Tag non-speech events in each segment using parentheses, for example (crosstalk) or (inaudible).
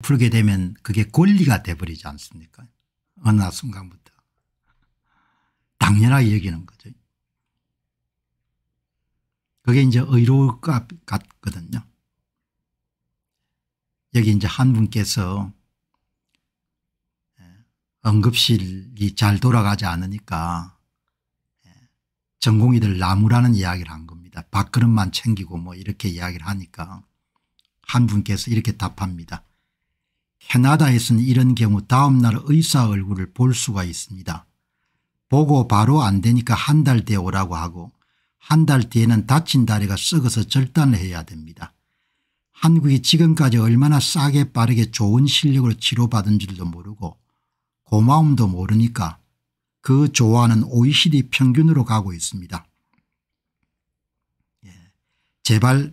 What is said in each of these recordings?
풀게 되면 그게 권리가 돼버리지 않습니까 어느 순간부터 당연하게 여기는 거죠. 그게 이제 의로울 것 같거든요. 여기 이제 한 분께서 응급실이 예, 잘 돌아가지 않으니까 예, 전공의들 나무라는 이야기를 한 겁니다. 밥그릇만 챙기고 뭐 이렇게 이야기를 하니까 한 분께서 이렇게 답합니다. 캐나다에서는 이런 경우 다음날 의사 얼굴을 볼 수가 있습니다. 보고 바로 안 되니까 한 달 뒤에 오라고 하고 한 달 뒤에는 다친 다리가 썩어서 절단을 해야 됩니다. 한국이 지금까지 얼마나 싸게 빠르게 좋은 실력으로 치료받은 줄도 모르고 고마움도 모르니까 그 조화는 OECD 평균으로 가고 있습니다. 예. 제발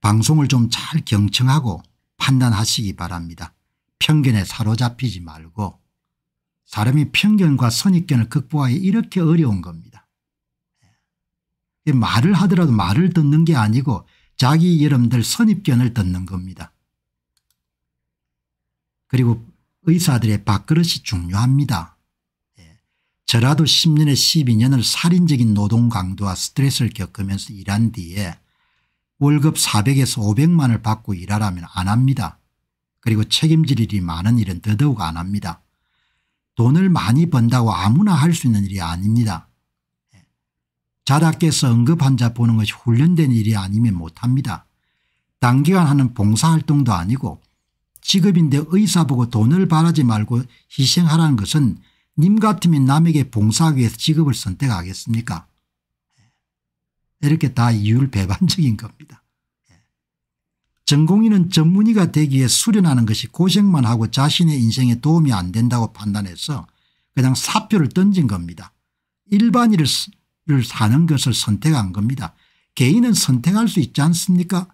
방송을 좀 잘 경청하고 판단하시기 바랍니다. 편견에 사로잡히지 말고 사람이 편견과 선입견을 극복하기 이렇게 어려운 겁니다. 예. 말을 하더라도 말을 듣는 게 아니고 자기 여러분들 선입견을 듣는 겁니다. 그리고 의사들의 밥그릇이 중요합니다. 예. 저라도 10년에 12년을 살인적인 노동 강도와 스트레스를 겪으면서 일한 뒤에 월급 400에서 500만을 받고 일하라면 안 합니다. 그리고 책임질 일이 많은 일은 더더욱 안 합니다. 돈을 많이 번다고 아무나 할 수 있는 일이 아닙니다. 예. 자다께서 응급환 자 보는 것이 훈련된 일이 아니면 못합니다. 단기간 하는 봉사활동도 아니고 직업인데 의사 보고 돈을 바라지 말고 희생하라는 것은 님 같으면 남에게 봉사하기 위해서 직업을 선택하겠습니까 예. 이렇게 다 이율배반적인 겁니다. 전공인은 전문의가 되기에 수련하는 것이 고생만 하고 자신의 인생에 도움이 안 된다고 판단해서 그냥 사표를 던진 겁니다. 일반인을 사는 것을 선택한 겁니다. 개인은 선택할 수 있지 않습니까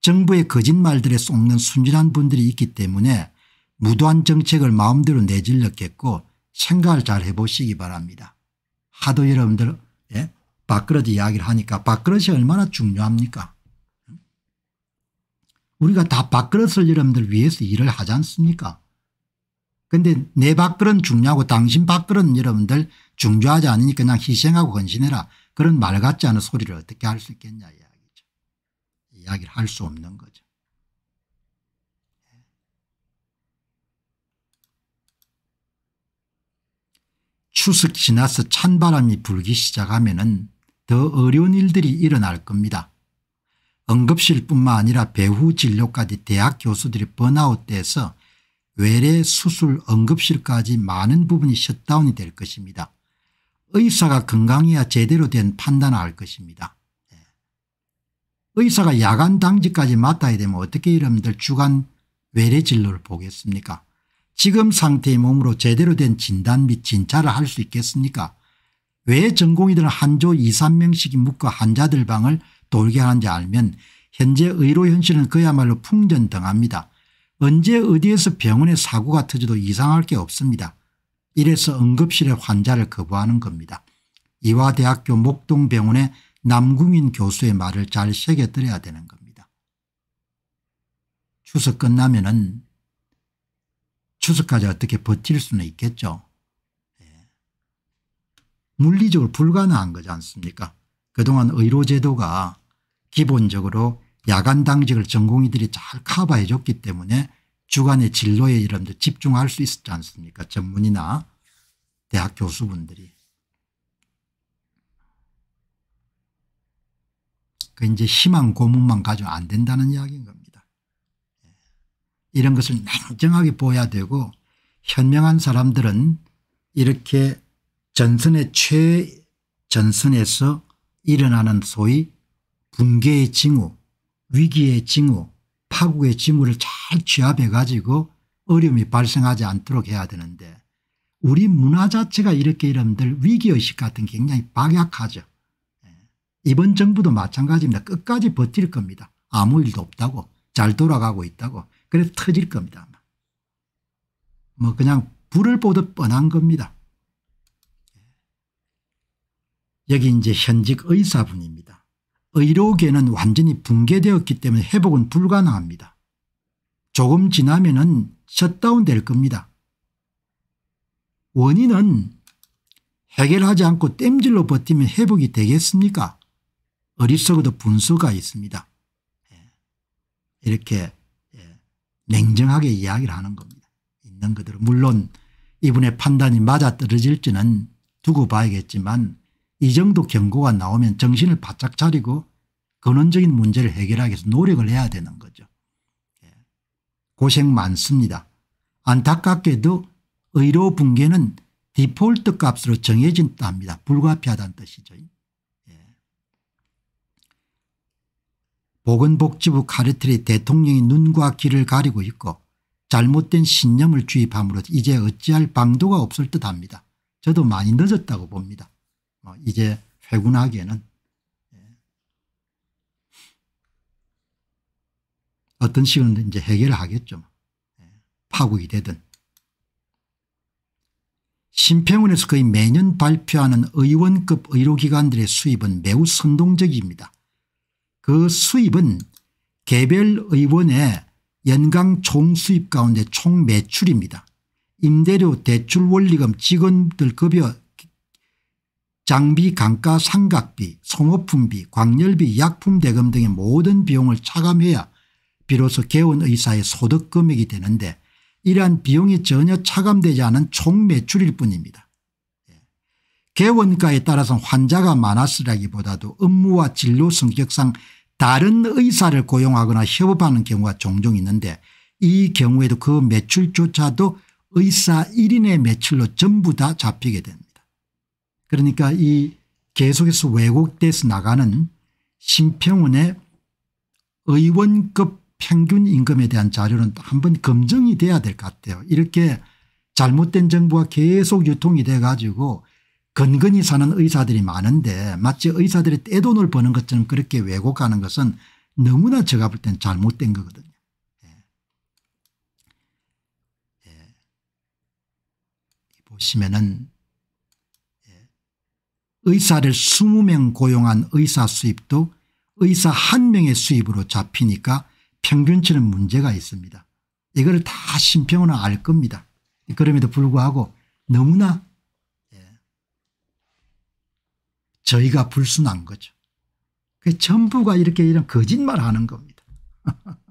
정부의 거짓말들에 속는 순진한 분들이 있기 때문에 무도한 정책을 마음대로 내질렀겠고 생각을 잘 해보시기 바랍니다. 하도 여러분들 예? 밥그릇 이야기를 하니까 밥그릇이 얼마나 중요합니까 우리가 다 밥그릇을 여러분들 위해서 일을 하지 않습니까 근데 내 밥그릇 중요하고 당신 밥그릇 여러분들 중요하지 않으니 그냥 희생하고 헌신해라 그런 말 같지 않은 소리를 어떻게 할 수 있겠냐 이야기죠. 이야기를 할 수 없는 거죠. 추석 지나서 찬바람이 불기 시작하면 은더 어려운 일들이 일어날 겁니다. 응급실뿐만 아니라 배후 진료까지 대학 교수들이 번아웃돼서 외래 수술 응급실까지 많은 부분이 셧다운이 될 것입니다. 의사가 건강해야 제대로 된 판단을 할 것입니다. 예. 의사가 야간 당직까지 맡아야 되면 어떻게 이러들 주간 외래 진료를 보겠습니까 지금 상태의 몸으로 제대로 된 진단 및 진찰을 할 수 있겠습니까 왜 전공의들은 한조 2, 3명씩 묶어 환자들 방을 돌게 하는지 알면 현재 의료 현실은 그야말로 풍전등합니다. 언제 어디에서 병원에 사고가 터져도 이상할 게 없습니다. 이래서 응급실에 환자를 거부하는 겁니다. 이화대학교 목동병원의 남궁인 교수의 말을 잘 새겨들어야 되는 겁니다. 추석 끝나면 은 추석까지 어떻게 버틸 수는 있겠죠. 예. 물리적으로 불가능한 거지 않습니까 그동안 의료제도가 기본적으로 야간 당직을 전공의들이 잘 커버해 줬기 때문에 주간의 진로에 이런 데 집중할 수 있었지 않습니까 전문이나 대학 교수분들이. 그 이제 희망 고문만 가지고 안 된다는 이야기인 겁니다. 예. 이런 것을 냉정하게 보아야 되고 현명한 사람들은 이렇게 전선의 최전선에서 일어나는 소위 붕괴의 징후 위기의 징후 파국의 징후를 잘 취합해 가지고 어려움이 발생하지 않도록 해야 되는데 우리 문화 자체가 이렇게 이름들 위기의식 같은 게 굉장히 박약하죠. 예. 이번 정부도 마찬가지입니다. 끝까지 버틸 겁니다. 아무 일도 없다고 잘 돌아가고 있다고 그래서 터질 겁니다. 뭐 그냥 불을 보듯 뻔한 겁니다. 예. 여기 이제 현직 의사분입니다. 의료계는 완전히 붕괴되었기 때문에 회복은 불가능합니다. 조금 지나면은 셧다운 될 겁니다. 원인은 해결하지 않고 땜질로 버티면 회복이 되겠습니까? 어리석어도 분수가 있습니다. 예. 이렇게 예, 냉정하게 이야기를 하는 겁니다. 있는 그대로 물론 이분의 판단이 맞아떨어질지는 두고 봐야겠지만 이 정도 경고가 나오면 정신을 바짝 차리고 근원적인 문제를 해결하기 위해서 노력을 해야 되는 거죠. 예. 고생 많습니다. 안타깝게도 의료 붕괴는 디폴트 값으로 정해진 답니다. 불가피하다는 뜻이죠. 예. 보건복지부 카르텔이 대통령이 눈과 귀를 가리고 있고 잘못된 신념을 주입함으로 이제 어찌할 방도가 없을 듯합니다. 저도 많이 늦었다고 봅니다. 어, 이제 회군하기에는 예. 어떤 식으로 이제 해결을 하겠죠. 예. 파국이 되든. 심평원에서 거의 매년 발표하는 의원급 의료기관들의 수입은 매우 선동적입니다. 그 수입은 개별 의원의 연간 총수입 가운데 총매출입니다. 임대료 대출 원리금 직원들 급여 장비 강가 상각비 소모품비 광열비 약품 대금 등의 모든 비용을 차감해야 비로소 개원 의사의 소득 금액이 되는데 이러한 비용이 전혀 차감되지 않은 총 매출일 뿐입니다. 예. 개원가에 따라서 환자가 많았으라기보다도 업무와 진료 성격상 다른 의사를 고용하거나 협업하는 경우가 종종 있는데 이 경우에도 그 매출조차도 의사 1인의 매출로 전부 다 잡히게 된다. 그러니까 이 계속해서 왜곡돼서 나가는 심평원의 의원급 평균 임금에 대한 자료는 한번 검증이 돼야 될 것 같아요. 이렇게 잘못된 정보가 계속 유통이 돼 가지고 건근히 사는 의사들이 많은데 마치 의사들이 떼돈을 버는 것처럼 그렇게 왜곡하는 것은 너무나 제가 볼 땐 잘못된 거거든요. 예. 예. 보시면은 의사를 20명 고용한 의사 수입도 의사 한명의 수입으로 잡히니까 평균치는 문제가 있습니다. 이거를 다 심평으로 알 겁니다. 그럼에도 불구하고 너무나 예, 저희가 불순한 거죠. 그 전부가 이렇게 이런 거짓말하는 겁니다. (laughs)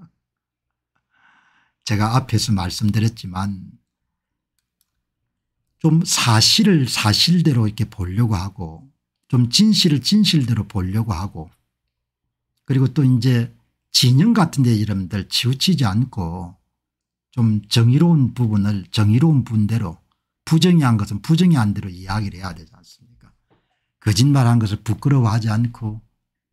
제가 앞에서 말씀드렸지만 좀 사실을 사실대로 이렇게 보려고 하고 좀 진실을 진실대로 보려고 하고 그리고 또 이제 진영 같은 데 이름들 치우치지 않고 좀 정의로운 부분을 정의로운 분대로 부정이 한 것은 부정이 한 대로 이야기를 해야 되지 않습니까 거짓말한 것을 부끄러워하지 않고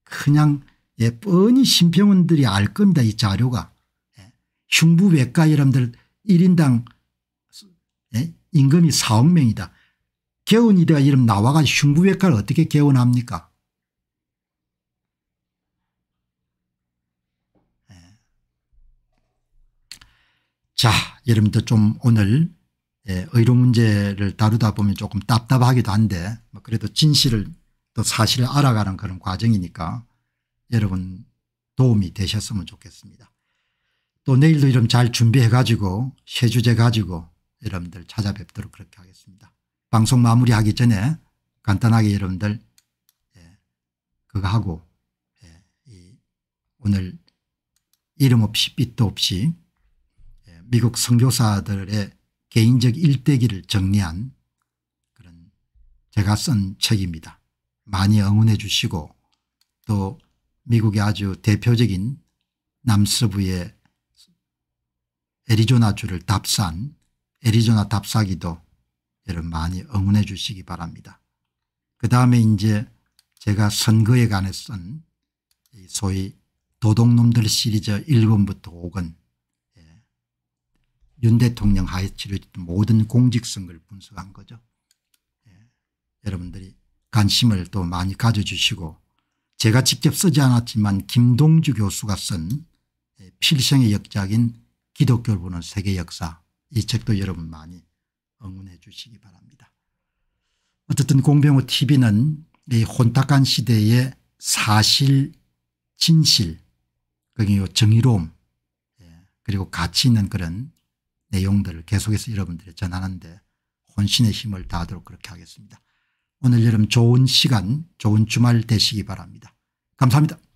그냥 예, 뻔히 심평원들이 알 겁니다. 이 자료가. 예, 흉부외과 여러분들 1인당 예? 임금이 4억 명이다. 개원이대가 이름 나와가 흉부외과를 어떻게 개원합니까? 예. 자 여러분들 좀 오늘 예, 의료 문제를 다루다 보면 조금 답답하기도 한데 뭐 그래도 진실을 또 사실을 알아가는 그런 과정이니까 여러분 도움이 되셨으면 좋겠습니다. 또 내일도 이름 잘 준비해 가지고 새 주제 가지고 여러분들 찾아뵙도록 그렇게 하겠습니다. 방송 마무리하기 전에 간단하게 여러분들 예, 그거 하고 예, 오늘 이름 없이 빛도 없이 예, 미국 선교사들의 개인적 일대기를 정리한 그런 제가 쓴 책입니다. 많이 응원해 주시고 또 미국의 아주 대표적인 남서부의 애리조나주를 답산 애리조나 답사기도 여러분 많이 응원해 주시기 바랍니다. 그 다음에 이제 제가 선거에 관해 쓴 소위 도둑놈들 시리즈 1권부터 5권 예. 윤 대통령 하에 치러졌던 모든 공직선거를 분석한 거죠. 예. 여러분들이 관심을 또 많이 가져주시고 제가 직접 쓰지 않았지만 김동주 교수가 쓴 예, 필생의 역작인 기독교를 보는 세계 역사 이 책도 여러분 많이 응원해 주시기 바랍니다. 어쨌든 공병호 tv는 이 혼탁한 시대의 사실 진실 그리고 정의로움 예, 그리고 가치 있는 그런 내용들을 계속해서 여러분들이 전하는데 혼신의 힘을 다하도록 그렇게 하겠습니다. 오늘 여름 좋은 시간 좋은 주말 되시기 바랍니다. 감사합니다.